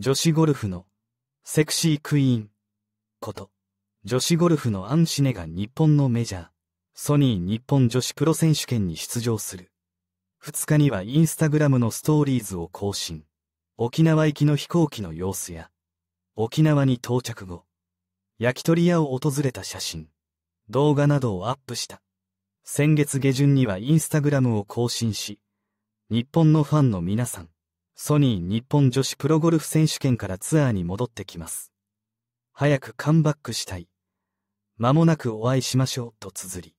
女子ゴルフのセクシークイーンこと、女子ゴルフのアンシネが日本のメジャー、ソニー日本女子プロ選手権に出場する。2日にはインスタグラムのストーリーズを更新。沖縄行きの飛行機の様子や、沖縄に到着後、焼き鳥屋を訪れた写真、動画などをアップした。先月下旬にはインスタグラムを更新し、日本のファンの皆さん、ソニー日本女子プロゴルフ選手権からツアーに戻ってきます。早くカムバックしたい。間もなくお会いしましょうと綴り、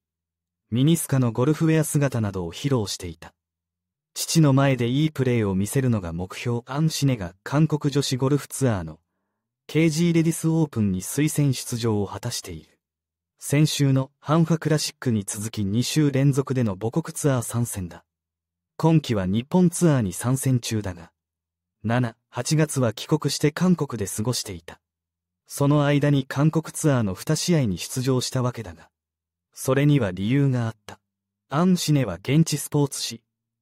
ミニスカのゴルフウェア姿などを披露していた。父の前でいいプレーを見せるのが目標アンシネが韓国女子ゴルフツアーの KG レディスオープンに推薦出場を果たしている。先週のハンファクラシックに続き2週連続での母国ツアー参戦だ。今季は日本ツアーに参戦中だが、7、8月は帰国して韓国で過ごしていた。その間に韓国ツアーの2試合に出場したわけだが、それには理由があった。アンシネは現地スポーツ紙、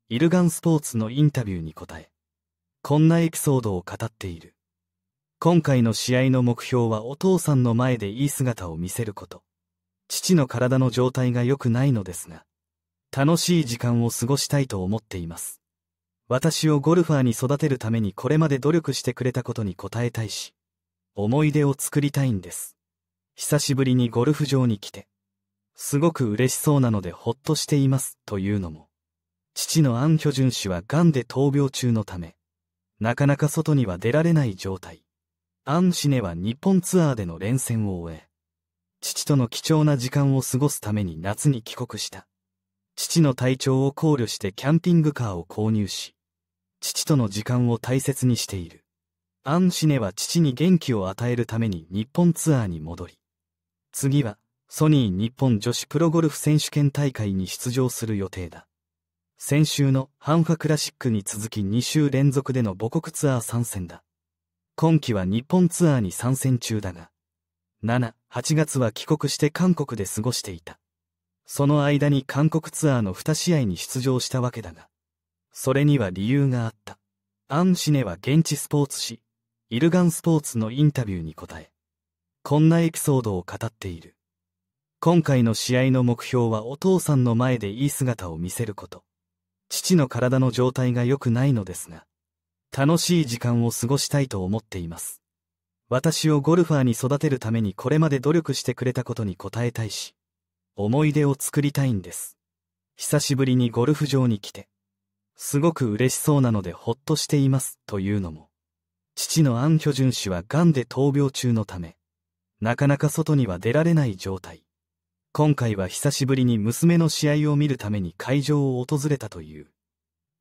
イルガンスポーツのインタビューに答え、こんなエピソードを語っている。今回の試合の目標はお父さんの前でいい姿を見せること。父の体の状態が良くないのですが、楽しい時間を過ごしたいと思っています。私をゴルファーに育てるためにこれまで努力してくれたことに応えたいし、思い出を作りたいんです。久しぶりにゴルフ場に来て、すごく嬉しそうなのでほっとしています、というのも。父のアン・ヒョジュン氏は癌で闘病中のため、なかなか外には出られない状態。アン・シネは日本ツアーでの連戦を終え、父との貴重な時間を過ごすために夏に帰国した。父の体調を考慮してキャンピングカーを購入し、父との時間を大切にしている。アンシネは父に元気を与えるために日本ツアーに戻り、次はソニー日本女子プロゴルフ選手権大会に出場する予定だ。先週のハンファクラシックに続き2週連続での母国ツアー参戦だ。今季は日本ツアーに参戦中だが、7、8月は帰国して韓国で過ごしていた。その間に韓国ツアーの2試合に出場したわけだが、それには理由があった。アンシネは現地スポーツ紙、イルガンスポーツのインタビューに答え、こんなエピソードを語っている。今回の試合の目標はお父さんの前でいい姿を見せること。父の体の状態が良くないのですが、楽しい時間を過ごしたいと思っています。私をゴルファーに育てるためにこれまで努力してくれたことに応えたいし、思い出を作りたいんです。久しぶりにゴルフ場に来て、すごく嬉しそうなのでほっとしていますというのも、父のアン・ヒョジュン氏は癌で闘病中のため、なかなか外には出られない状態。今回は久しぶりに娘の試合を見るために会場を訪れたという。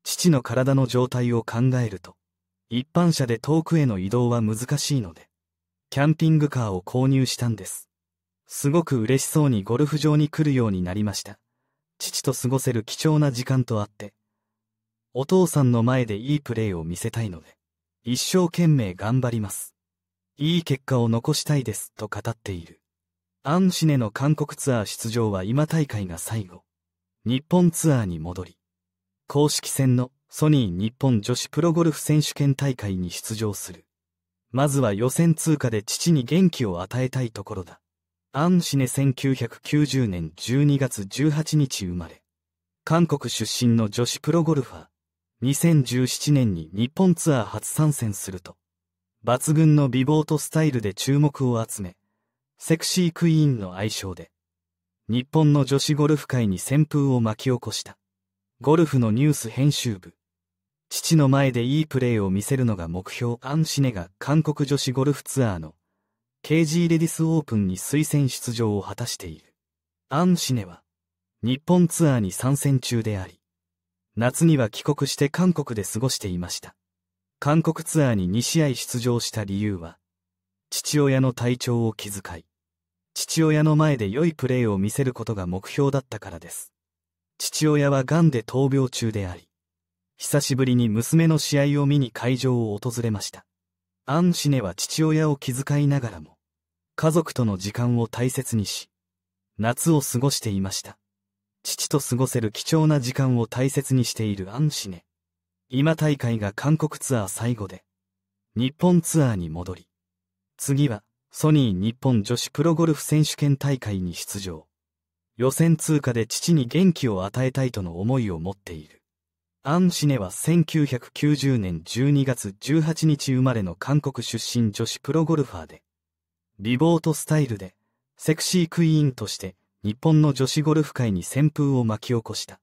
父の体の状態を考えると、一般車で遠くへの移動は難しいので、キャンピングカーを購入したんです。すごく嬉しそうにゴルフ場に来るようになりました。父と過ごせる貴重な時間とあって、お父さんの前でいいプレーを見せたいので、一生懸命頑張ります。いい結果を残したいです、と語っている。アンシネの韓国ツアー出場は今大会が最後。日本ツアーに戻り、公式戦のソニー日本女子プロゴルフ選手権大会に出場する。まずは予選通過で父に元気を与えたいところだ。アンシネ1990年12月18日生まれ。韓国出身の女子プロゴルファー。2017年に日本ツアー初参戦すると、抜群の美貌とスタイルで注目を集め、セクシークイーンの愛称で、日本の女子ゴルフ界に旋風を巻き起こした。ゴルフのニュース編集部。父の前でいいプレーを見せるのが目標アンシネが韓国女子ゴルフツアーの KG レディスオープンに推薦出場を果たしている。アンシネは、日本ツアーに参戦中であり、夏には帰国して韓国で過ごしていました。韓国ツアーに2試合出場した理由は、父親の体調を気遣い、父親の前で良いプレーを見せることが目標だったからです。父親は癌で闘病中であり、久しぶりに娘の試合を見に会場を訪れました。アンシネは父親を気遣いながらも、家族との時間を大切にし、夏を過ごしていました。父と過ごせる貴重な時間を大切にしているアンシネ。今大会が韓国ツアー最後で、日本ツアーに戻り、次はソニー日本女子プロゴルフ選手権大会に出場。予選通過で父に元気を与えたいとの思いを持っている。アン・シネは1990年12月18日生まれの韓国出身女子プロゴルファーで、美貌とスタイルで、セクシークイーンとして日本の女子ゴルフ界に旋風を巻き起こした。